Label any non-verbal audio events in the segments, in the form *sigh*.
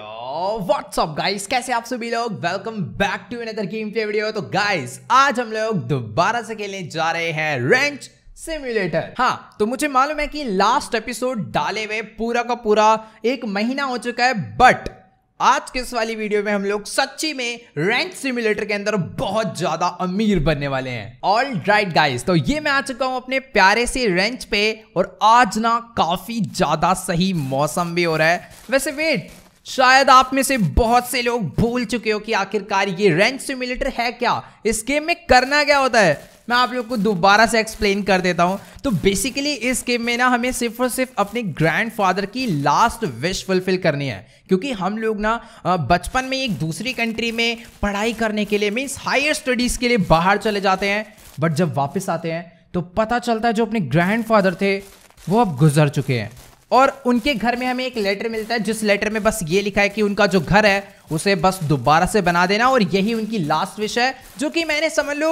what's up guys? कैसे आप सभी लोग welcome back to another game play video तो गाइज आज हम लोग दोबारा से खेलने जा रहे हैं रेंच सिम्युलेटर हाँ तो मुझे मालूम है कि लास्ट एपिसोड डाले हुए पूरा का पूरा एक महीना हो चुका है बट आज के इस वाली वीडियो में हम लोग सच्ची में रैंक सिम्युलेटर के अंदर बहुत ज्यादा अमीर बनने वाले हैं ऑल राइट गाइज तो ये मैं आ चुका हूं अपने प्यारे से रेंच पे और आज ना काफी ज्यादा सही मौसम भी हो रहा है वैसे वेट शायद आप में से बहुत से लोग भूल चुके हो कि आखिरकार ये रेंच सिमुलेटर है क्या इस गेम में करना क्या होता है मैं आप लोग को दोबारा से एक्सप्लेन कर देता हूँ तो बेसिकली इस गेम में ना हमें सिर्फ और सिर्फ अपने ग्रैंडफादर की लास्ट विश फुलफिल करनी है क्योंकि हम लोग ना बचपन में एक दूसरी कंट्री में पढ़ाई करने के लिए मीन्स हायर स्टडीज़ के लिए बाहर चले जाते हैं बट जब वापस आते हैं तो पता चलता है जो अपने ग्रैंड थे वो अब गुजर चुके हैं और उनके घर में हमें एक लेटर मिलता है जिस लेटर में बस ये लिखा है कि उनका जो घर है उसे बस दोबारा से बना देना और यही उनकी लास्ट विश है जो कि मैंने समझ लो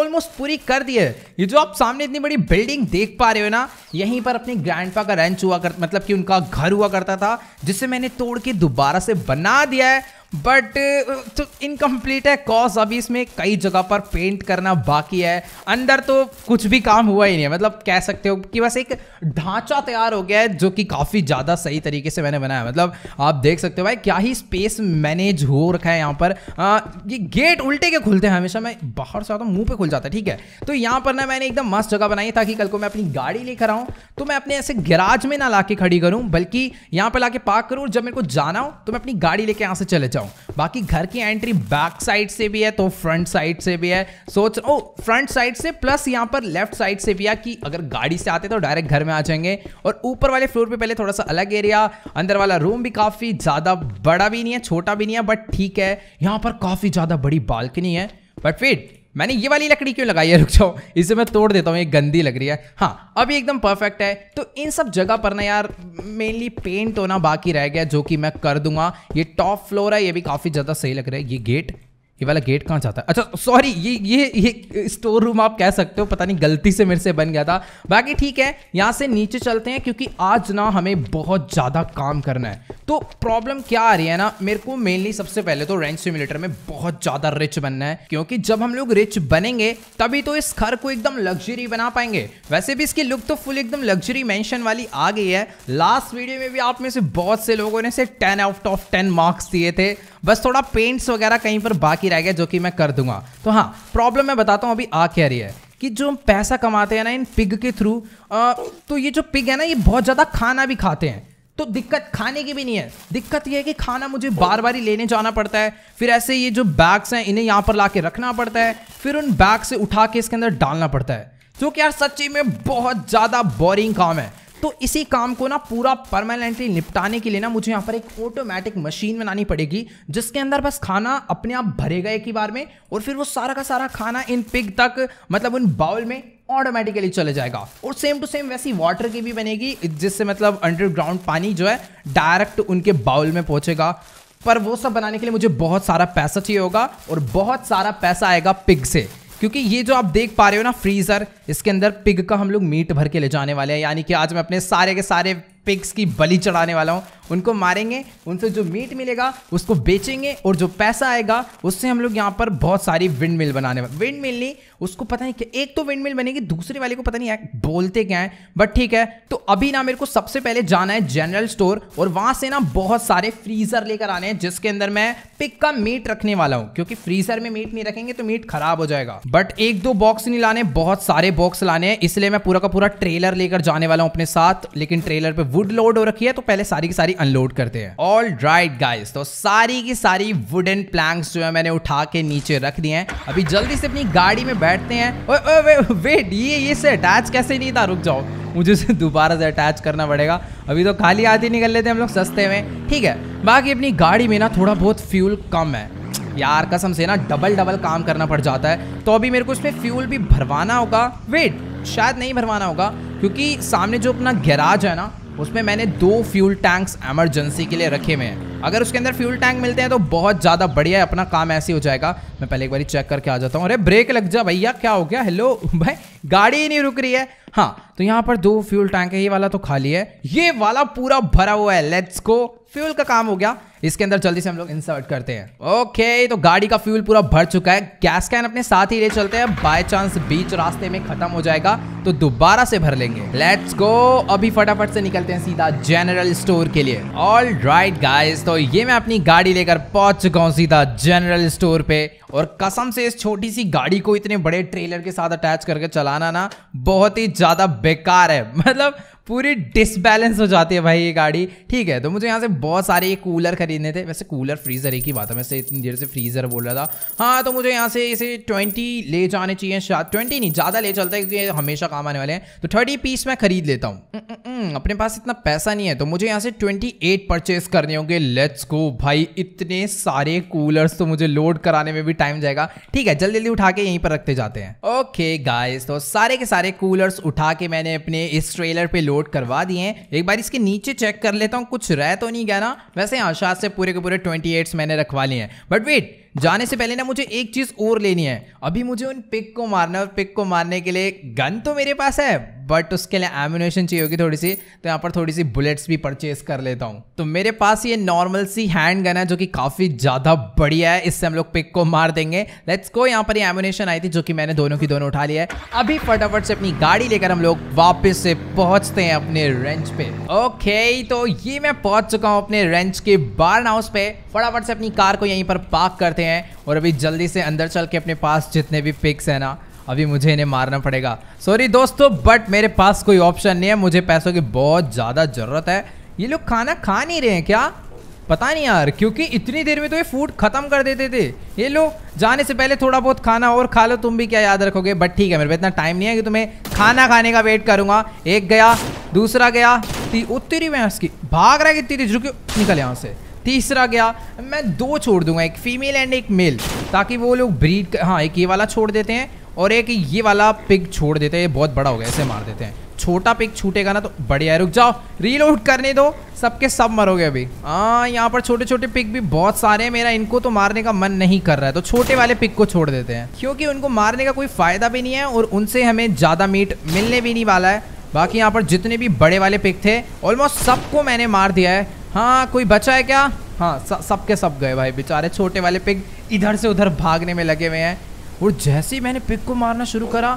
ऑलमोस्ट पूरी कर दी है ये जो आप सामने इतनी बड़ी बिल्डिंग देख पा रहे हो ना यहीं पर अपने ग्रैंडपा का रेंच हुआ कर मतलब कि उनका घर हुआ करता था जिसे मैंने तोड़ के दोबारा से बना दिया है बट uh, तो इनकम्प्लीट है कॉज अभी इसमें कई जगह पर पेंट करना बाकी है अंदर तो कुछ भी काम हुआ ही नहीं है मतलब कह सकते हो कि बस एक ढांचा तैयार हो गया है जो कि काफ़ी ज़्यादा सही तरीके से मैंने बनाया मतलब आप देख सकते हो भाई क्या ही स्पेस मैनेज हो रखा है यहाँ पर आ, ये गेट उल्टे के खुलते हैं हमेशा मैं बाहर से आता हूँ मुँह पर खुल जाता है ठीक है तो यहाँ पर ना मैंने एकदम मस्त जगह बनाई ताकि कल को मैं अपनी गाड़ी लेकर आऊँ तो मैं अपने ऐसे गैराज में ना ला खड़ी करूँ बल्कि यहाँ पर ला पार्क करूँ जब मेरे को जाना हो तो मैं अपनी गाड़ी लेके यहाँ से चले जाऊं बाकी घर की एंट्री बैक साइड से भी है तो फ्रंट साइड से भी है सोच ओ फ्रंट साइड से प्लस यहां पर लेफ्ट साइड से भी है कि अगर गाड़ी से आते तो डायरेक्ट घर में आ जाएंगे और ऊपर वाले फ्लोर पे पहले थोड़ा सा अलग एरिया अंदर वाला रूम भी काफ़ी ज़्यादा बड़ा भी नहीं है छोटा भी नहीं है बट ठीक है यहां पर काफ़ी ज़्यादा बड़ी बालकनी है बट फिर मैंने ये वाली लकड़ी क्यों लगाई है रुक जाओ इसे मैं तोड़ देता हूँ ये गंदी लग रही है हाँ अभी एकदम परफेक्ट है तो इन सब जगह पर ना यार मेनली पेंट होना बाकी रह गया जो कि मैं कर दूंगा ये टॉप फ्लोर है ये भी काफ़ी ज़्यादा सही लग रहा है ये गेट ये वाला गेट कहाँ जाता है अच्छा सॉरी ये ये ये स्टोर रूम आप कह सकते हो पता नहीं गलती से मेरे से बन गया था बाकी ठीक है यहाँ से नीचे चलते हैं क्योंकि आज ना हमें बहुत ज़्यादा काम करना है तो प्रॉब्लम क्या आ रही है ना मेरे को मेनली सबसे पहले तो रेंच सिमुलेटर में बहुत ज़्यादा रिच बनना है क्योंकि जब हम लोग रिच बनेंगे तभी तो इस घर को एकदम लग्जरी बना पाएंगे वैसे भी इसकी लुक तो फुल एकदम लग्जरी मैंशन वाली आ गई है लास्ट वीडियो में भी आप में से बहुत से लोगों ने इसे ten out of ten marks दिए थे बस थोड़ा पेंट्स वगैरह कहीं पर बाकी रह गया जो कि मैं कर दूंगा तो हाँ प्रॉब्लम मैं बताता हूँ अभी आ क्या रही है कि जो हम पैसा कमाते हैं ना इन पिग के थ्रू तो ये जो पिग है ना ये बहुत ज़्यादा खाना भी खाते हैं तो दिक्कत खाने की भी नहीं है दिक्कत यह है कि खाना मुझे बार बार ही लेने जाना पड़ता है फिर ऐसे ये जो बैग्स हैं इन्हें यहाँ पर ला के रखना पड़ता है फिर उन बैग से उठा के इसके अंदर डालना पड़ता है जो कि यार सच्ची में बहुत ज़्यादा बोरिंग काम है तो इसी काम को ना पूरा परमानेंटली निपटाने के लिए ना मुझे यहाँ पर एक ऑटोमेटिक मशीन बनानी पड़ेगी जिसके अंदर बस खाना अपने आप भरेगा एक ही बार में और फिर वो सारा का सारा खाना इन पिग तक मतलब उन बाउल में ऑटोमेटिकली चले जाएगा और सेम टू सेम वैसी वाटर की भी बनेगी जिससे मतलब अंडरग्राउंड पानी जो है डायरेक्ट उनके बाउल में पहुंचेगा पर वो सब बनाने के लिए मुझे बहुत सारा पैसा चाहिए होगा और बहुत सारा पैसा आएगा पिग से क्योंकि ये जो आप देख पा रहे हो ना फ्रीज़र इसके अंदर पिग का हम लोग मीट भर के ले जाने वाले हैं यानी कि आज मैं अपने सारे के सारे पिग्स की बलि चढ़ाने वाला हूँ उनको मारेंगे उनसे जो मीट मिलेगा उसको बेचेंगे और जो पैसा आएगा उससे हम लोग यहाँ पर बहुत सारी विंड मिल बनाने वाले विंड मिल नहीं उसको पता नहीं क्या एक तो विंड मिल बनेगी दूसरी वाले को पता नहीं है बोलते क्या है बट ठीक है तो अभी ना मेरे को सबसे पहले जाना है जनरल स्टोर और वहाँ से ना बहुत सारे फ्रीज़र लेकर आने हैं जिसके अंदर मैं पिक का मीट रखने वाला हूँ क्योंकि फ्रीज़र में मीट नहीं रखेंगे तो मीट खराब हो जाएगा बट एक दो बॉक्स नहीं लाने बहुत सारे बॉक्स लाने हैं इसलिए मैं पूरा का पूरा ट्रेलर लेकर जाने वाला हूँ अपने साथ लेकिन ट्रेलर पर वुड लोड हो रखी है तो पहले सारी की सारी अनलोड करते हैं ऑल राइट गाइस तो सारी की सारी वुडन प्लैंक्स जो है मैंने उठा के नीचे रख दिए हैं अभी जल्दी से अपनी गाड़ी में बैठते हैं ओ, ओ, वे, वेट ये ये से अटैच कैसे नहीं था रुक जाओ मुझे उसे दोबारा से अटैच करना पड़ेगा अभी तो खाली हाथ ही निकल लेते हम लोग सस्ते में ठीक है बाकी अपनी गाड़ी में ना थोड़ा बहुत फ्यूल कम है यार कसम से ना डबल डबल काम करना पड़ जाता है तो अभी मेरे को उसमें फ्यूल भी भरवाना होगा वेट शायद नहीं भरवाना होगा क्योंकि सामने जो अपना गैराज है ना उसमें मैंने दो फ्यूल टैंक्स एमरजेंसी के लिए रखे हुए हैं अगर उसके अंदर फ्यूल टैंक मिलते हैं तो बहुत ज़्यादा बढ़िया है अपना काम ऐसे हो जाएगा मैं पहले एक बार चेक करके आ जाता हूँ अरे ब्रेक लग जा भैया क्या हो गया हेलो *laughs* भाई गाड़ी ही नहीं रुक रही है हाँ तो यहाँ पर दो फ्यूल टैंक है ये वाला तो खाली है ये वाला पूरा भरा हुआ है लेट्स गो फ्यूल का काम हो गया इसके अंदर जल्दी से हम लोग इंसर्ट करते हैं ओके तो गाड़ी का फ्यूल पूरा भर चुका है गैस कैन अपने साथ ही ले चलते हैं बाय चांस बीच रास्ते में खत्म हो जाएगा तो दोबारा से भर लेंगे लेट्स गो अभी फटाफट से निकलते हैं सीधा जनरल स्टोर के लिए ऑल राइट गाइज तो ये मैं अपनी गाड़ी लेकर पहुंच चुका हूँ सीधा जनरल स्टोर पे और कसम से इस छोटी सी गाड़ी को इतने बड़े ट्रेलर के साथ अटैच करके चलाना ना बहुत ही ज़्यादा बेकार है *laughs* मतलब पूरी डिसबैलेंस हो जाती है भाई ये गाड़ी ठीक है तो मुझे यहाँ से बहुत सारे ये कूलर खरीदने थे वैसे कूलर फ्रीज़र एक ही बात है वैसे इतनी देर से फ्रीज़र बोल रहा था हाँ तो मुझे यहाँ से इसे ट्वेंटी ले जाने चाहिए शायद ट्वेंटी नहीं ज़्यादा ले चलता है क्योंकि हमेशा काम आने वाले हैं तो थर्टी पीस मैं खरीद लेता हूँ हम्म, हम्म, हम्म, अपने पास इतना पैसा नहीं है तो मुझे यहाँ से ट्वेंटी एट परचेज करने होंगे लेट्स गो भाई इतने सारे कूलर्स तो मुझे लोड कराने में भी टाइम जाएगा ठीक है जल्दी जल्दी उठा के यहीं पर रखते जाते हैं ओके गाइज तो सारे के सारे कूलर्स उठा के मैंने अपने इस ट्रेलर पर लोड लोड करवा दिए हैं एक बार इसके नीचे चेक कर लेता हूँ कुछ रह तो नहीं गया ना वैसे आशा हाँ, से पूरे के पूरे ट्वेंटी मैंने रखवा लिए हैं बट वेट जाने से पहले ना मुझे एक चीज़ और लेनी है अभी मुझे उन पिक को मारना है और पिक को मारने के लिए गन तो मेरे पास है बट उसके लिए एम्यूनेशन चाहिए होगी थोड़ी सी तो यहाँ पर थोड़ी सी बुलेट्स भी परचेज कर लेता हूँ तो मेरे पास ये नॉर्मल सी हैंड गन है जो कि काफ़ी ज़्यादा बढ़िया है इससे हम लोग पिक को मार देंगे लेट्स को यहाँ पर ये एम्यूनेशन आई थी जो कि मैंने दोनों की दोनों उठा लिया है अभी फटाफट से अपनी गाड़ी लेकर हम लोग वापिस से पहुंचते हैं अपने रेंच पे ओके तो ये मैं पहुंच चुका हूँ अपने रेंच के बार हाउस पे फटाफट से अपनी कार को यहीं पर पार्क करते हैं हैं और अभी जल्दी से अंदर चल के अपने पास जितने भी पिक्स हैं ना अभी मुझे इन्हें मारना पड़ेगा सॉरी दोस्तों बट मेरे पास कोई ऑप्शन नहीं है मुझे पैसों की बहुत ज़्यादा ज़रूरत है ये लोग खाना खा नहीं रहे हैं क्या पता नहीं यार क्योंकि इतनी देर में तो ये फूड ख़त्म कर देते थे ये लो जाने से पहले थोड़ा बहुत खाना और खा लो तुम भी क्या याद रखोगे बट ठीक है मेरे पे इतना टाइम नहीं है कि तुम्हें खाना खाने का वेट करूंगा एक गया दूसरा गया ती उतरी मैं उसकी भाग रहा है कितनी तेज रुके निकल यहाँ से तीसरा गया मैं दो छोड़ दूंगा एक फीमेल एंड एक मेल ताकि वो लोग ब्रीड हाँ एक ये वाला छोड़ देते हैं और एक ये वाला पिक छोड़ देते हैं बहुत बड़ा हो गया ऐसे मार देते हैं छोटा पिक छूटेगा ना तो बढ़िया रुक जाओ रीलोड करने दो सबके सब मरोगे अभी हाँ यहाँ पर छोटे छोटे पिक भी बहुत सारे हैं मेरा इनको तो मारने का मन नहीं कर रहा है तो छोटे वाले पिक को छोड़ देते हैं क्योंकि उनको मारने का कोई फायदा भी नहीं है और उनसे हमें ज़्यादा मीट मिलने भी नहीं वाला है बाकी यहाँ पर जितने भी बड़े वाले पिक थे ऑलमोस्ट सबको मैंने मार दिया है हाँ कोई बचा है क्या हाँ सबके सब गए भाई बेचारे छोटे वाले पिग इधर से उधर भागने में लगे हुए हैं और जैसे ही मैंने पिग को मारना शुरू करा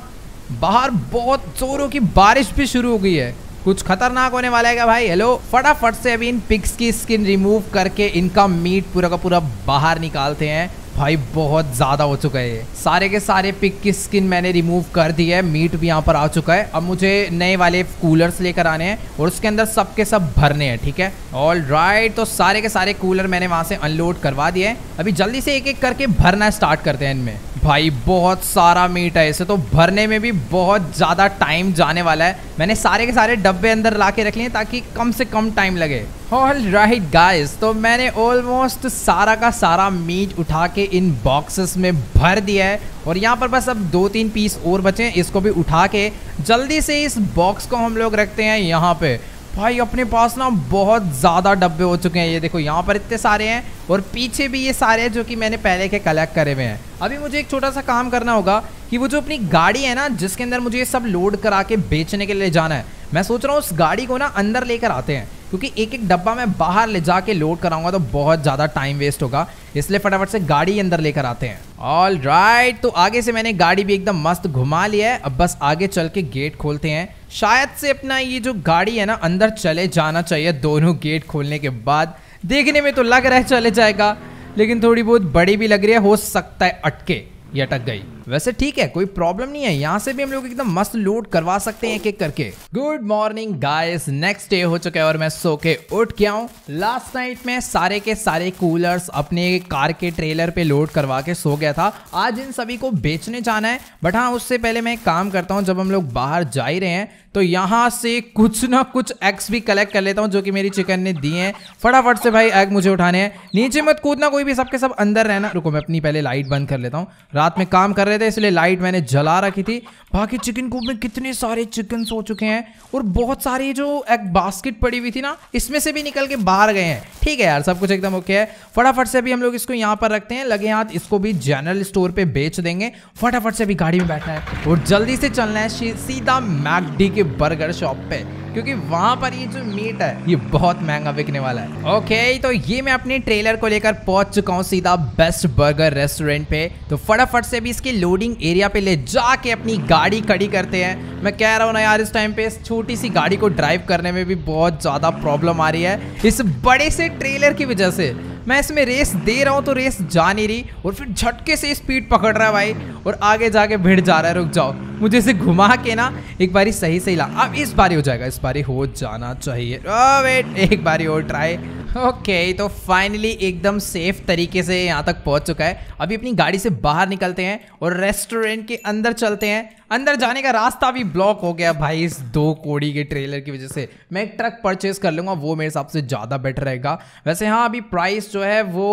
बाहर बहुत जोरों की बारिश भी शुरू हो गई है कुछ खतरनाक होने वाला है क्या भाई हेलो फटाफट से अभी इन पिग्स की स्किन रिमूव करके इनका मीट पूरा का पूरा बाहर निकालते हैं भाई बहुत ज़्यादा हो चुका है ये सारे के सारे पिक की स्किन मैंने रिमूव कर दी है मीट भी यहाँ पर आ चुका है अब मुझे नए वाले कूलर्स लेकर आने हैं और उसके अंदर सब के सब भरने हैं ठीक है ऑल राइट तो सारे के सारे कूलर मैंने वहाँ से अनलोड करवा दिए हैं अभी जल्दी से एक एक करके भरना स्टार्ट करते हैं इनमें भाई बहुत सारा मीट है इसे तो भरने में भी बहुत ज़्यादा टाइम जाने वाला है मैंने सारे के सारे डब्बे अंदर ला के रख लिए ताकि कम से कम टाइम लगे ऑल राइट गाइस तो मैंने ऑलमोस्ट सारा का सारा मीट उठा के इन बॉक्सेस में भर दिया है और यहाँ पर बस अब दो तीन पीस और बचे हैं इसको भी उठा के जल्दी से इस बॉक्स को हम लोग रखते हैं यहाँ पे भाई अपने पास ना बहुत ज़्यादा डब्बे हो चुके हैं ये देखो यहाँ पर इतने सारे हैं और पीछे भी ये सारे हैं जो कि मैंने पहले के कलेक्ट करे हुए हैं अभी मुझे एक छोटा सा काम करना होगा कि वो जो अपनी गाड़ी है ना जिसके अंदर मुझे ये सब लोड करा के बेचने के लिए जाना है मैं सोच रहा हूँ उस गाड़ी को ना अंदर लेकर आते हैं क्योंकि एक एक डब्बा मैं बाहर ले जाके लोड कराऊंगा तो बहुत ज़्यादा टाइम वेस्ट होगा इसलिए फटाफट से गाड़ी अंदर लेकर आते हैं ऑल राइट right, तो आगे से मैंने गाड़ी भी एकदम मस्त घुमा लिया है अब बस आगे चल के गेट खोलते हैं शायद से अपना ये जो गाड़ी है ना अंदर चले जाना चाहिए दोनों गेट खोलने के बाद देखने में तो लग रहा है चले जाएगा लेकिन थोड़ी बहुत बड़ी भी लग रही है हो सकता है अटके ये अटक गई वैसे ठीक है कोई प्रॉब्लम नहीं है यहाँ से भी हम लोग एकदम मस्त लोड करवा सकते हैं एक एक करके good morning guys next day हो चुका है और मैं सो के उठ गया हूँ लास्ट नाइट में सारे के सारे कूलर्स अपने कार के ट्रेलर पे लोड करवा के सो गया था आज इन सभी को बेचने जाना है बट हाँ उससे पहले मैं काम करता हूँ जब हम लोग बाहर जा ही रहे हैं तो यहाँ से कुछ ना कुछ एग्स भी कलेक्ट कर लेता हूँ जो कि मेरी चिकन ने दिए हैं फटाफट से भाई एग मुझे उठाने हैं नीचे मत कूदना कोई भी सबके सब अंदर रहना रुको मैं अपनी पहले लाइट बंद कर लेता हूँ रात में काम कर रहे थे इसलिए लाइट मैंने जला रखी थी बाकी चिकन कूप में कितने सारे चिकन हो चुके हैं और बहुत सारी जो एक बास्केट पड़ी हुई थी ना इसमें से भी निकल के बाहर गए हैं ठीक है यार सब कुछ एकदम ओके है फटाफट से भी हम लोग इसको यहाँ पर रखते हैं लगे हाथ इसको भी जनरल स्टोर पर बेच देंगे फटाफट से भी गाड़ी में बैठना है और जल्दी से चलना है सीधा मैकडी के बर्गर शॉप पर क्योंकि वहां पर ये जो मीट है ये बहुत महंगा बिकने वाला है ओके तो ये मैं अपने ट्रेलर को लेकर पहुंच चुका हूँ सीधा बेस्ट बर्गर रेस्टोरेंट पे तो फटाफट से भी इसके लोडिंग एरिया पे ले जाके अपनी गाड़ी खड़ी करते हैं मैं कह रहा हूँ ना यार इस टाइम पे इस छोटी सी गाड़ी को ड्राइव करने में भी बहुत ज़्यादा प्रॉब्लम आ रही है इस बड़े से ट्रेलर की वजह से मैं इसमें रेस दे रहा हूँ तो रेस जा नहीं रही और फिर झटके से स्पीड पकड़ रहा है भाई और आगे जाके भिड़ जा रहा है रुक जाओ मुझे इसे घुमा के ना एक बारी सही सही ला अब इस बारी हो जाएगा इस बारी हो जाना चाहिए वेट एक बारी और ट्राई ओके okay, तो फाइनली एकदम सेफ तरीके से यहाँ तक पहुँच चुका है अभी अपनी गाड़ी से बाहर निकलते हैं और रेस्टोरेंट के अंदर चलते हैं अंदर जाने का रास्ता भी ब्लॉक हो गया भाई इस दो कोड़ी के ट्रेलर की वजह से मैं एक ट्रक परचेज कर लूँगा वो मेरे हिसाब से ज़्यादा बेटर रहेगा वैसे हाँ अभी प्राइस जो है वो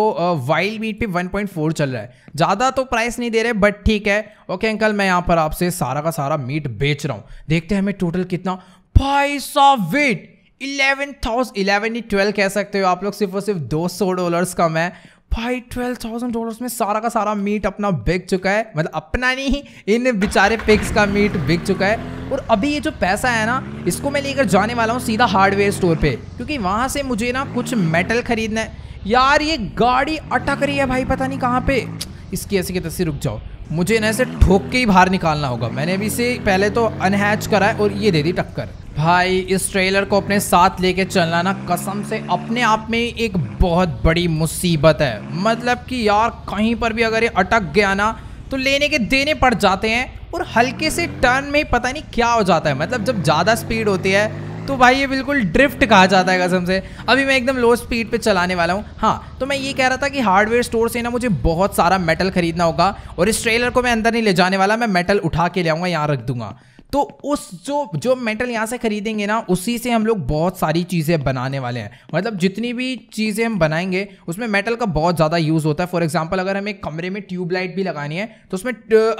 वाइल्ड मीट पे 1.4 चल रहा है ज़्यादा तो प्राइस नहीं दे रहे बट ठीक है ओके अंकल मैं यहाँ पर आपसे सारा का सारा मीट बेच रहा हूँ देखते हैं हमें टोटल कितना भाई साहब वेट इलेवन थाउजेंड इलेवन ही ट्वेल्व कह सकते हो आप लोग सिर्फ और सिर्फ दो सौ डॉलर्स कम है भाई ट्वेल्व थाउजेंड डॉलर्स में सारा का सारा मीट अपना बिक चुका है मतलब अपना नहीं इन बेचारे पिक्स का मीट बिक चुका है और अभी ये जो पैसा है ना इसको मैं लेकर जाने वाला हूँ सीधा हार्डवेयर स्टोर पे क्योंकि वहाँ से मुझे ना कुछ मेटल खरीदना है यार ये गाड़ी अटक रही है भाई पता नहीं कहाँ पे इसकी ऐसी की तस्वीर रुक जाओ मुझे ना इसे ठोक के ही बाहर निकालना होगा मैंने अभी इसे पहले तो अनहैच करा है और ये दे दी टक्कर भाई इस ट्रेलर को अपने साथ लेके चलना ना कसम से अपने आप में एक बहुत बड़ी मुसीबत है मतलब कि यार कहीं पर भी अगर ये अटक गया ना तो लेने के देने पड़ जाते हैं और हल्के से टर्न में पता नहीं क्या हो जाता है मतलब जब ज़्यादा स्पीड होती है तो भाई ये बिल्कुल ड्रिफ्ट कहा जाता है कसम से अभी मैं एकदम लो स्पीड पे चलाने वाला हूँ हाँ तो मैं ये कह रहा था कि हार्डवेयर स्टोर से ना मुझे बहुत सारा मेटल खरीदना होगा और इस ट्रेलर को मैं अंदर नहीं ले जाने वाला मैं मेटल उठा के ले आऊँगा यहाँ रख दूंगा तो उस जो जो मेटल यहाँ से खरीदेंगे ना उसी से हम लोग बहुत सारी चीज़ें बनाने वाले हैं मतलब जितनी भी चीज़ें हम बनाएंगे उसमें मेटल का बहुत ज़्यादा यूज़ होता है फॉर एग्जाम्पल अगर हमें कमरे में ट्यूबलाइट भी लगानी है तो उसमें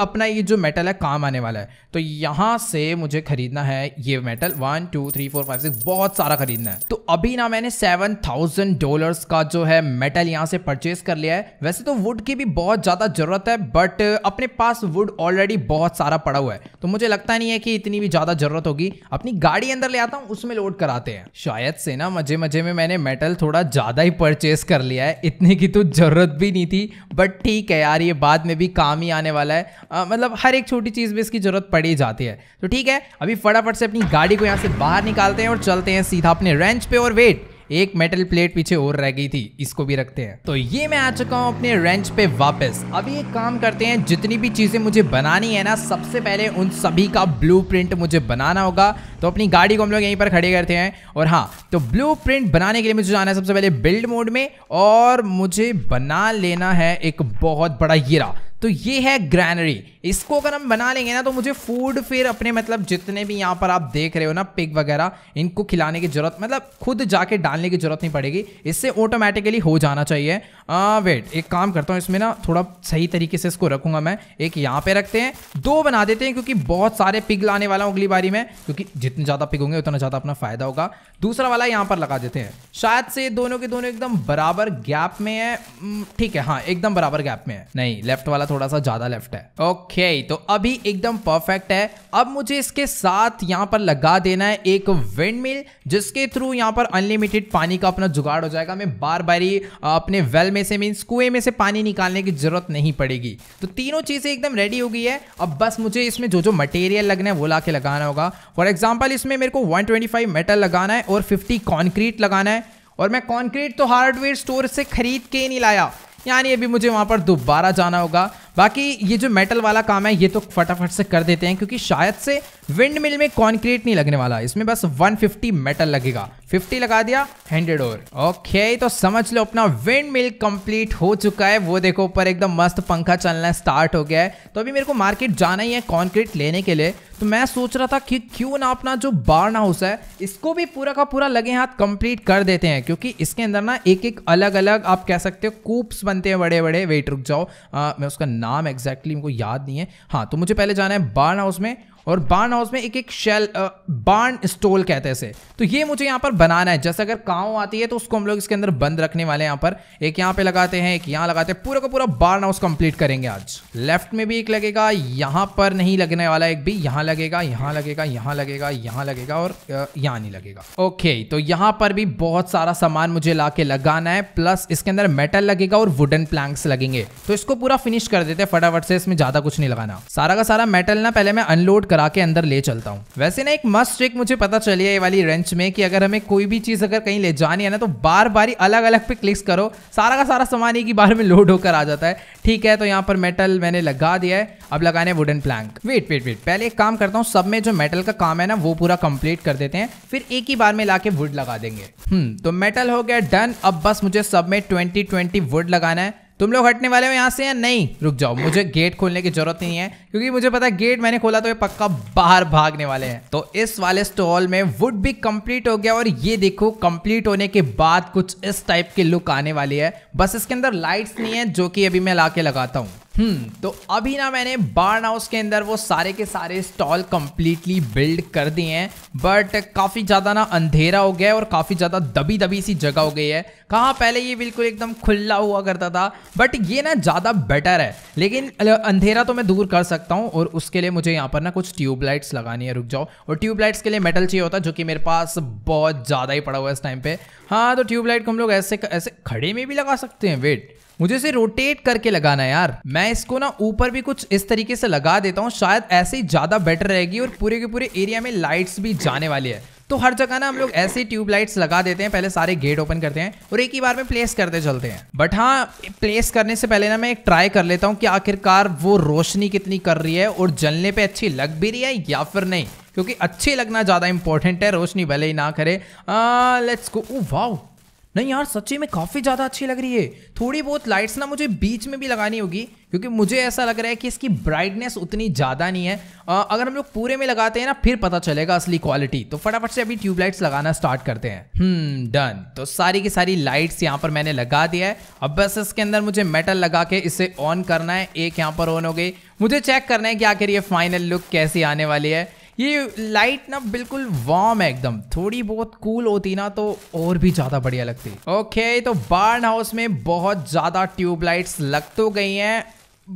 अपना ये जो मेटल है काम आने वाला है तो यहाँ से मुझे खरीदना है ये metal one two three four five six बहुत सारा खरीदना है तो अभी ना मैंने सेवन थाउजेंड डॉलर्स का जो है मेटल यहाँ से परचेज कर लिया है वैसे तो वुड की भी बहुत ज़्यादा ज़रूरत है बट अपने पास वुड ऑलरेडी बहुत सारा पड़ा हुआ है तो मुझे लगता नहीं है है कि इतनी भी ज्यादा जरूरत होगी अपनी गाड़ी अंदर ले आता हूँ उसमें लोड कराते हैं शायद से ना मजे मजे में मैंने मेटल थोड़ा ज्यादा ही परचेस कर लिया है इतने की तो जरूरत भी नहीं थी बट ठीक है यार ये बाद में भी काम ही आने वाला है आ, मतलब हर एक छोटी चीज में इसकी जरूरत पड़ ही जाती है तो ठीक है अभी फटाफट से अपनी गाड़ी को यहाँ से बाहर निकालते हैं और चलते हैं सीधा अपने रेंच पे और वेट एक मेटल प्लेट पीछे और रह गई थी इसको भी रखते हैं तो ये मैं आ चुका हूँ अपने रेंच पे वापस अभी एक काम करते हैं जितनी भी चीजें मुझे बनानी है ना सबसे पहले उन सभी का ब्लू मुझे बनाना होगा तो अपनी गाड़ी को हम लोग यहीं पर खड़े करते हैं और हाँ तो ब्लू बनाने के लिए मुझे जाना है सबसे पहले बिल्ड मोड में और मुझे बना लेना है एक बहुत बड़ा गिरा तो ये है ग्रैनरी इसको अगर हम बना लेंगे ना तो मुझे फूड फिर अपने मतलब जितने भी यहाँ पर आप देख रहे हो ना पिग वगैरह इनको खिलाने की ज़रूरत मतलब खुद जाके डालने की ज़रूरत नहीं पड़ेगी इससे ऑटोमेटिकली हो जाना चाहिए आ, वेट एक काम करता हूँ इसमें ना थोड़ा सही तरीके से इसको रखूंगा मैं एक यहाँ पर रखते हैं दो बना देते हैं क्योंकि बहुत सारे पिग लाने वाला हूँ अगली बारी में क्योंकि जितने ज़्यादा पिग होंगे उतना ज़्यादा अपना फ़ायदा होगा दूसरा वाला यहाँ पर लगा देते हैं शायद से दोनों के दोनों एकदम बराबर गैप में है हम्म, ठीक है हाँ एकदम बराबर गैप में है नहीं लेफ्ट वाला थोड़ा सा ज्यादा लेफ्ट है ओके तो अभी एकदम परफेक्ट है अब मुझे इसके साथ यहाँ पर लगा देना है एक विंड मिल जिसके थ्रू यहाँ पर अनलिमिटेड पानी का अपना जुगाड़ हो जाएगा मैं बार बार ही अपने वेल में से मीन्स कुएं में से पानी निकालने की जरूरत नहीं पड़ेगी तो तीनों चीज़ें एकदम रेडी हो गई है अब बस मुझे इसमें जो जो मटेरियल लगना है वो ला लगाना होगा फॉर एग्जाम्पल इसमें मेरे को वन मेटल लगाना है और फिफ्टी कॉन्क्रीट लगाना है और मैं कॉन्क्रीट तो हार्डवेयर स्टोर से खरीद के नहीं लाया यानी अभी मुझे वहां पर दोबारा जाना होगा बाकी ये जो मेटल वाला काम है ये तो फटाफट से कर देते हैं क्योंकि शायद से विंड मिल में कॉन्क्रीट नहीं लगने वाला इसमें बस 150 मेटल लगेगा 50 लगा दिया हंड्रेड और ओके तो समझ लो अपना विंड मिल कंप्लीट हो चुका है वो देखो ऊपर एकदम मस्त पंखा चलना स्टार्ट हो गया है तो अभी मेरे को मार्केट जाना ही है कॉन्क्रीट लेने के लिए तो मैं सोच रहा था कि क्यों ना अपना जो बार्न हाउस है इसको भी पूरा का पूरा लगे हाथ कंप्लीट कर देते हैं क्योंकि इसके अंदर ना एक एक अलग अलग आप कह सकते हो कूप्स बनते हैं बड़े बड़े वेट रुक जाओ आ, मैं उसका नाम नाम एग्जैक्टली exactly मेरे को याद नहीं है हाँ तो मुझे पहले जाना है बार्न हाउस में और बार्न हाउस में एक एक शेल बार्न स्टोल कहते हैं इसे तो ये मुझे यहाँ पर बनाना है जैसे अगर काव आती है तो उसको हम लोग इसके अंदर बंद रखने वाले यहाँ पर एक यहाँ पे लगाते हैं एक यहाँ लगाते हैं पूरा का पूरा बार्न हाउस कंप्लीट करेंगे आज लेफ्ट में भी एक लगेगा यहाँ पर नहीं लगने वाला एक भी यहाँ लगेगा यहाँ लगेगा यहाँ लगेगा यहाँ लगेगा और यहाँ नहीं लगेगा ओके तो यहाँ पर भी बहुत सारा सामान मुझे ला लगाना है प्लस इसके अंदर मेटल लगेगा और वुडन प्लैंक्स लगेंगे तो इसको पूरा फिनिश कर देते हैं फटाफट से इसमें ज्यादा कुछ नहीं लगाना सारा का सारा मेटल ना पहले मैं अनलोड करा के अंदर ले चलता हूँ वैसे ना एक मस्त ट्रिक मुझे पता चली है ये वाली रेंच में कि अगर हमें कोई भी चीज़ अगर कहीं ले जानी है ना तो बार बार अलग अलग पे क्लिक्स करो सारा का सारा सामान एक ही बार में लोड होकर आ जाता है ठीक है तो यहाँ पर मेटल मैंने लगा दिया है अब लगाने wooden plank wait wait wait पहले एक काम करता हूँ सब में जो मेटल का काम है ना वो पूरा कंप्लीट कर देते हैं फिर एक ही बार में ला वुड लगा देंगे हम्म तो मेटल हो गया डन अब बस मुझे सब में ट्वेंटी ट्वेंटी वुड लगाना है तुम लोग हटने वाले हो यहाँ से या नहीं रुक जाओ मुझे गेट खोलने की जरूरत नहीं है क्योंकि मुझे पता है गेट मैंने खोला तो ये पक्का बाहर भागने वाले हैं तो इस वाले स्टॉल में वुड भी कंप्लीट हो गया और ये देखो कंप्लीट होने के बाद कुछ इस टाइप की लुक आने वाली है बस इसके अंदर लाइट्स नहीं है जो कि अभी मैं ला लगाता हूँ हम्म तो अभी ना मैंने बार्न हाउस के अंदर वो सारे के सारे स्टॉल कम्प्लीटली बिल्ड कर दिए हैं बट काफ़ी ज़्यादा ना अंधेरा हो गया है और काफ़ी ज़्यादा दबी दबी सी जगह हो गई है कहाँ पहले ये बिल्कुल एकदम खुला हुआ करता था बट ये ना ज़्यादा बेटर है लेकिन अंधेरा तो मैं दूर कर सकता हूँ और उसके लिए मुझे यहाँ पर ना कुछ ट्यूबलाइट्स लगानी है रुक जाओ और ट्यूबलाइट्स के लिए मेटल चाहिए होता जो कि मेरे पास बहुत ज़्यादा ही पड़ा हुआ है इस टाइम पर हाँ तो ट्यूबलाइट को हम लोग ऐसे ऐसे खड़े में भी लगा सकते हैं वेट मुझे इसे रोटेट करके लगाना है यार मैं इसको ना ऊपर भी कुछ इस तरीके से लगा देता हूँ शायद ऐसे ही ज्यादा बेटर रहेगी और पूरे के पूरे एरिया में लाइट्स भी जाने वाली है तो हर जगह ना हम लोग ऐसे ट्यूब लाइट्स लगा देते हैं पहले सारे गेट ओपन करते हैं और एक ही बार में प्लेस करते चलते हैं बट हाँ प्लेस करने से पहले ना मैं एक ट्राई कर लेता हूँ कि आखिरकार वो रोशनी कितनी कर रही है और जलने पे अच्छी लग भी रही है या फिर नहीं क्योंकि अच्छी लगना ज़्यादा इंपॉर्टेंट है रोशनी भले ही ना करे लेट्स गो वाह नहीं यार सच्ची में काफ़ी ज़्यादा अच्छी लग रही है थोड़ी बहुत लाइट्स ना मुझे बीच में भी लगानी होगी क्योंकि मुझे ऐसा लग रहा है कि इसकी ब्राइटनेस उतनी ज़्यादा नहीं है आ, अगर हम लोग पूरे में लगाते हैं ना फिर पता चलेगा असली क्वालिटी तो फटाफट से अभी ट्यूबलाइट्स लगाना स्टार्ट करते हैं डन हम्म, तो सारी की सारी लाइट्स यहाँ पर मैंने लगा दिया है अब बस इसके अंदर मुझे मेटल लगा के इसे ऑन करना है एक यहाँ पर ऑन हो गई मुझे चेक करना है कि आखिर ये फाइनल लुक कैसी आने वाली है ये लाइट ना बिल्कुल वार्म है एकदम थोड़ी बहुत कूल होती ना तो और भी ज्यादा बढ़िया लगती ओके तो बार्न हाउस में बहुत ज्यादा ट्यूबलाइट्स लग तो गई हैं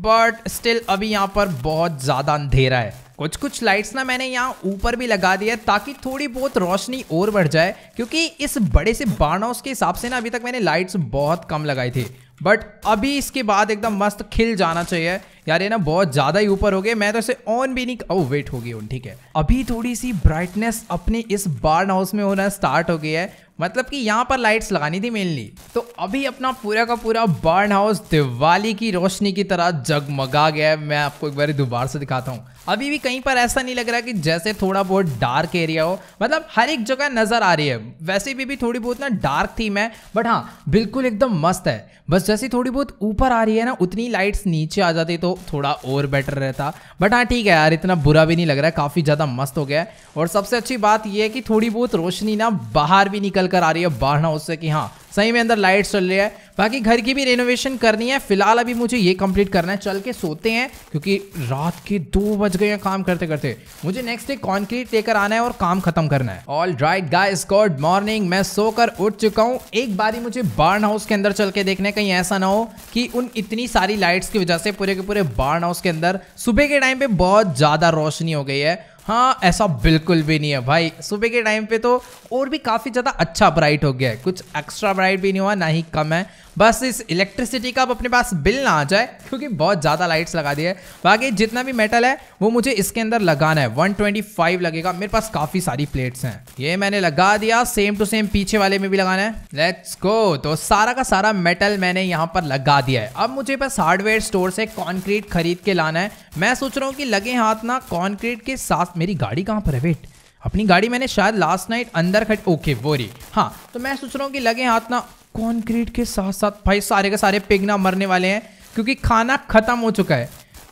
बट स्टिल अभी यहाँ पर बहुत ज्यादा अंधेरा है कुछ कुछ लाइट्स ना मैंने यहाँ ऊपर भी लगा दिया है ताकि थोड़ी बहुत रोशनी और बढ़ जाए क्योंकि इस बड़े से बार्न हाउस के हिसाब से ना अभी तक मैंने लाइट्स बहुत कम लगाई थी बट अभी इसके बाद एकदम मस्त खिल जाना चाहिए यार ये ना बहुत ज़्यादा ही ऊपर हो गए मैं तो इसे ऑन भी नहीं ओ वेट हो गई ठीक है अभी थोड़ी सी ब्राइटनेस अपने इस बार्न हाउस में होना स्टार्ट हो गई है मतलब कि यहाँ पर लाइट्स लगानी थी मेनली तो अभी अपना पूरा का पूरा बर्न हाउस दिवाली की रोशनी की तरह जगमगा गया है मैं आपको एक बार दोबारा से दिखाता हूँ अभी भी कहीं पर ऐसा नहीं लग रहा कि जैसे थोड़ा बहुत डार्क एरिया हो मतलब हर एक जगह नजर आ रही है वैसे भी, भी थोड़ी बहुत ना डार्क थीम है बट हाँ बिल्कुल एकदम मस्त है बस जैसे थोड़ी बहुत ऊपर आ रही है ना उतनी लाइट्स नीचे आ जाती तो थोड़ा और बेटर रहता बट हाँ ठीक है यार इतना बुरा भी नहीं लग रहा है काफ़ी ज़्यादा मस्त हो गया है और सबसे अच्छी बात यह है कि थोड़ी बहुत रोशनी ना बाहर भी निकल कर आ रही है हाउस से कि हाँ सही में अंदर लाइट चल रही है बाकी घर की भी रेनोवेशन करनी है फिलहाल अभी मुझे ये कंप्लीट करना है चल के सोते हैं क्योंकि रात के दो बज गए हैं काम करते करते मुझे नेक्स्ट डे कॉन्क्रीट लेकर आना है और काम खत्म करना है all right guys good morning मैं सोकर उठ चुका हूँ एक बार ही मुझे बार्न हाउस के अंदर चल के देखने कहीं ऐसा ना हो कि उन इतनी सारी लाइट्स की वजह से पूरे के पूरे बार्न हाउस के अंदर सुबह के टाइम पे बहुत ज्यादा रोशनी हो गई है हाँ ऐसा बिल्कुल भी नहीं है भाई सुबह के टाइम पे तो और भी काफ़ी ज़्यादा अच्छा ब्राइट हो गया है कुछ एक्स्ट्रा ब्राइट भी नहीं हुआ ना ही कम है बस इस इलेक्ट्रिसिटी का अब अपने पास बिल ना आ जाए क्योंकि बहुत ज़्यादा लाइट्स लगा दी है बाकी जितना भी मेटल है वो मुझे इसके अंदर लगाना है 125 लगेगा मेरे पास काफ़ी सारी प्लेट्स हैं ये मैंने लगा दिया सेम टू सेम पीछे वाले में भी लगाना है लेट्स गो तो सारा का सारा मेटल मैंने यहाँ पर लगा दिया है अब मुझे बस हार्डवेयर स्टोर से कॉन्क्रीट खरीद के लाना है मैं सोच रहा हूँ कि लगे हाथ ना कॉन्क्रीट के साथ मेरी गाड़ी कहाँ पर है वेट अपनी गाड़ी मैंने शायद लास्ट नाइट अंदर खट ओके वो रही हाँ तो मैं सोच रहा हूँ कि लगे हाथ ना कॉन्क्रीट के साथ साथ भाई सारे के सारे पिगना मरने वाले हैं क्योंकि खाना खत्म हो चुका है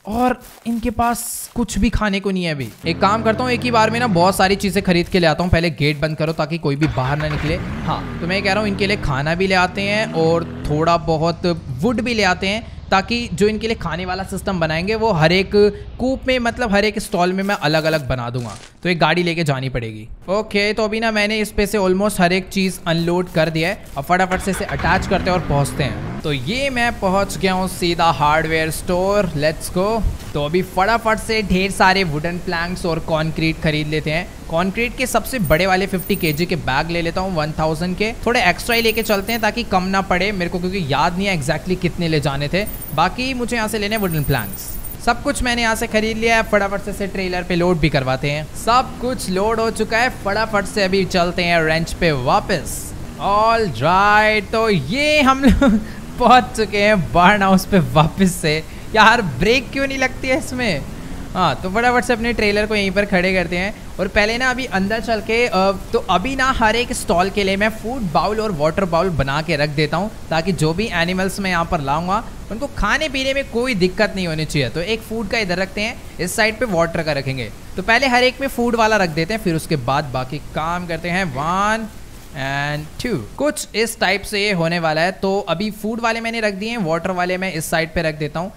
और इनके पास कुछ भी खाने को नहीं है अभी एक काम करता हूँ एक ही बार में ना बहुत सारी चीज़ें खरीद के ले आता हूँ पहले गेट बंद करो ताकि कोई भी बाहर ना निकले हाँ तो मैं कह रहा हूँ इनके लिए खाना भी ले आते हैं और थोड़ा बहुत वुड भी ले आते हैं ताकि जो इनके लिए खाने वाला सिस्टम बनाएंगे वो हर एक कूप में मतलब हर एक स्टॉल में मैं अलग अलग बना दूंगा तो एक गाड़ी लेके जानी पड़ेगी ओके तो अभी ना मैंने इस पे से ऑलमोस्ट हर एक चीज़ अनलोड कर दिया है और फटाफट से इसे अटैच करते हैं और पहुँचते हैं तो ये मैं पहुँच गया हूँ सीधा हार्डवेयर स्टोर लेट्स गो तो अभी फटाफट से ढेर सारे वुडन प्लैंक्स और कॉन्क्रीट खरीद लेते हैं कॉन्क्रीट के सबसे बड़े वाले फिफ्टी के के बैग ले लेता हूँ वन थाउजेंड के थोड़े एक्स्ट्रा ही लेके चलते हैं ताकि कम ना पड़े मेरे को क्योंकि याद नहीं है एक्जैक्टली कितने ले जाने थे बाकी मुझे यहाँ से लेने वुडन प्लान्स सब कुछ मैंने यहाँ से खरीद लिया है फटाफट से, ट्रेलर पे लोड भी करवाते हैं सब कुछ लोड हो चुका है फटाफट से अभी चलते हैं रेंच पे वापस ऑल राइट तो ये हम लोग *laughs* पहुँच चुके हैं बर्न हाउस पे वापस से यार ब्रेक क्यों नहीं लगती है इसमें हाँ तो फटाफट से अपने ट्रेलर को यहीं पर खड़े करते हैं और पहले ना अभी अंदर चल के तो अभी ना हर एक स्टॉल के लिए मैं फूड बाउल और वाटर बाउल बना के रख देता हूँ ताकि जो भी एनिमल्स मैं यहाँ पर लाऊंगा उनको खाने पीने में कोई दिक्कत नहीं होनी चाहिए तो एक फूड का इधर रखते हैं इस साइड पर वाटर का रखेंगे तो पहले हर एक में फूड वाला रख देते हैं फिर उसके बाद बाकी काम करते हैं वन एंड टू कुछ इस टाइप से ये होने वाला है तो अभी फूड वाले मैंने रख दिए हैं वाटर वाले मैं इस साइड पे रख देता हूँ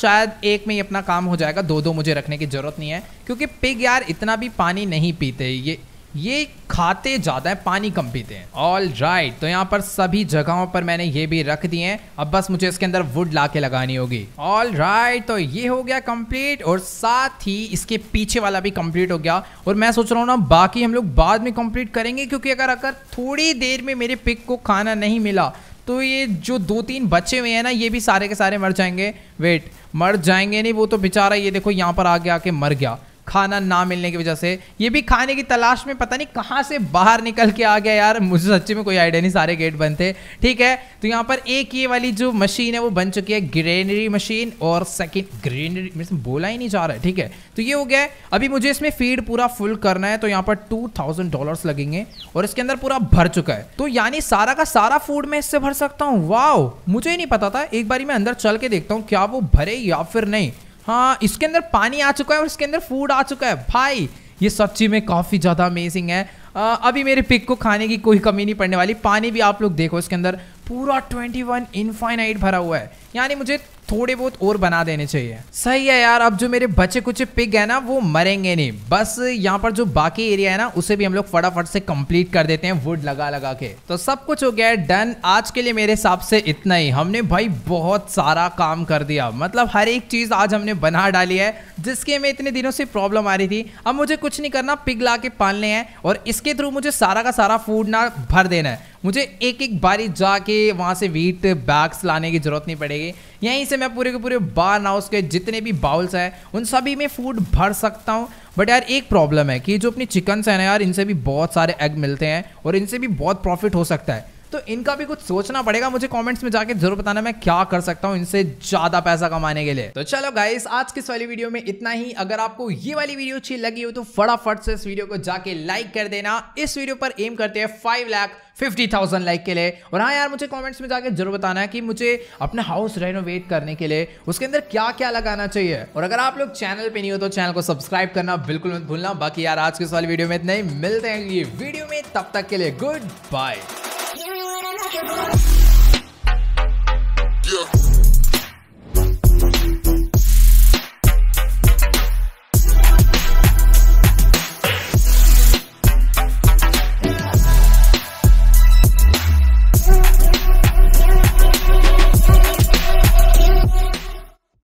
शायद एक में ही अपना काम हो जाएगा दो दो मुझे रखने की ज़रूरत नहीं है क्योंकि पिग यार इतना भी पानी नहीं पीते ये ये खाते ज़्यादा है पानी कम पीते हैं ऑल राइट right, तो यहाँ पर सभी जगहों पर मैंने ये भी रख दिए हैं अब बस मुझे इसके अंदर वुड ला के लगानी होगी ऑल राइट right, तो ये हो गया कंप्लीट और साथ ही इसके पीछे वाला भी कंप्लीट हो गया और मैं सोच रहा हूँ ना बाकी हम लोग बाद में कंप्लीट करेंगे क्योंकि अगर अगर थोड़ी देर में मेरे पिक को खाना नहीं मिला तो ये जो दो तीन बच्चे हुए हैं ना ये भी सारे के सारे मर जाएंगे वेट मर जाएंगे नहीं वो तो बेचारा ये देखो यहाँ पर आगे आके मर गया खाना ना मिलने की वजह से ये भी खाने की तलाश में पता नहीं कहाँ से बाहर निकल के आ गया यार मुझे सच्चे में कोई आइडिया नहीं सारे गेट बंद थे ठीक है तो यहाँ पर एक ये वाली जो मशीन है वो बन चुकी है ग्रेनरी मशीन और सेकेंड ग्रेनरी मेरे से बोला ही नहीं जा रहा है ठीक है तो ये हो गया अभी मुझे इसमें फीड पूरा फुल करना है तो यहाँ पर टू थाउजेंड डॉलर लगेंगे और इसके अंदर पूरा भर चुका है तो यानी सारा का सारा फूड मैं इससे भर सकता हूँ वाओ मुझे ही नहीं पता था एक बार मैं अंदर चल के देखता हूँ क्या वो भरे या फिर नहीं हाँ इसके अंदर पानी आ चुका है और इसके अंदर फूड आ चुका है भाई ये सच्ची में काफ़ी ज़्यादा अमेजिंग है अभी मेरे पिक को खाने की कोई कमी नहीं पड़ने वाली पानी भी आप लोग देखो इसके अंदर पूरा 21 वन इनफाइनाइट भरा हुआ है यानी मुझे थोड़े बहुत और बना देने चाहिए सही है यार अब जो मेरे बचे कुछ पिग है ना वो मरेंगे नहीं बस यहाँ पर जो बाकी एरिया है ना उसे भी हम लोग फटाफट से कंप्लीट कर देते हैं वुड लगा लगा के तो सब कुछ हो गया है डन आज के लिए मेरे हिसाब से इतना ही हमने भाई बहुत सारा काम कर दिया मतलब हर एक चीज आज हमने बना डाली है जिसकी हमें इतने दिनों से प्रॉब्लम आ रही थी अब मुझे कुछ नहीं करना पिग ला के पालने हैं और इस इसके थ्रू मुझे सारा का सारा फूड ना भर देना है मुझे एक एक बारी जाके वहाँ से वीट बैग्स लाने की ज़रूरत नहीं पड़ेगी यहीं से मैं पूरे के पूरे बार हाउस के जितने भी बाउल्स हैं उन सभी में फूड भर सकता हूँ बट यार एक प्रॉब्लम है कि जो अपनी चिकन्स हैं ना यार इनसे भी बहुत सारे एग मिलते हैं और इनसे भी बहुत प्रॉफिट हो सकता है तो इनका भी कुछ सोचना पड़ेगा मुझे कमेंट्स में जाके जरूर बताना मैं क्या कर सकता हूँ इनसे ज्यादा पैसा कमाने के लिए तो चलो गाइस आज की इस वाली वीडियो में इतना ही अगर आपको ये वाली वीडियो अच्छी लगी हो तो फटाफट से इस वीडियो को जाके लाइक कर देना इस वीडियो पर एम करते हैं five lakh fifty thousand like के लिए और हाँ यार मुझे कमेंट्स में जाके जरूर बताना है कि मुझे अपना हाउस रेनोवेट करने के लिए उसके अंदर क्या क्या लगाना चाहिए और अगर आप लोग चैनल पे नहीं हो तो चैनल को सब्सक्राइब करना बिल्कुल मत भूलना बाकी यार आज के इस वाली वीडियो में इतना ही मिलते हैं ये वीडियो में तब तक के लिए गुड बाय Yeah.